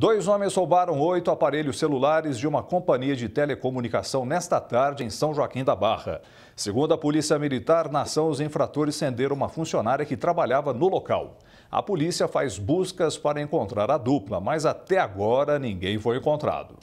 Dois homens roubaram oito aparelhos celulares de uma companhia de telecomunicação nesta tarde em São Joaquim da Barra. Segundo a Polícia Militar, na ação, os infratores senderam uma funcionária que trabalhava no local. A polícia faz buscas para encontrar a dupla, mas até agora ninguém foi encontrado.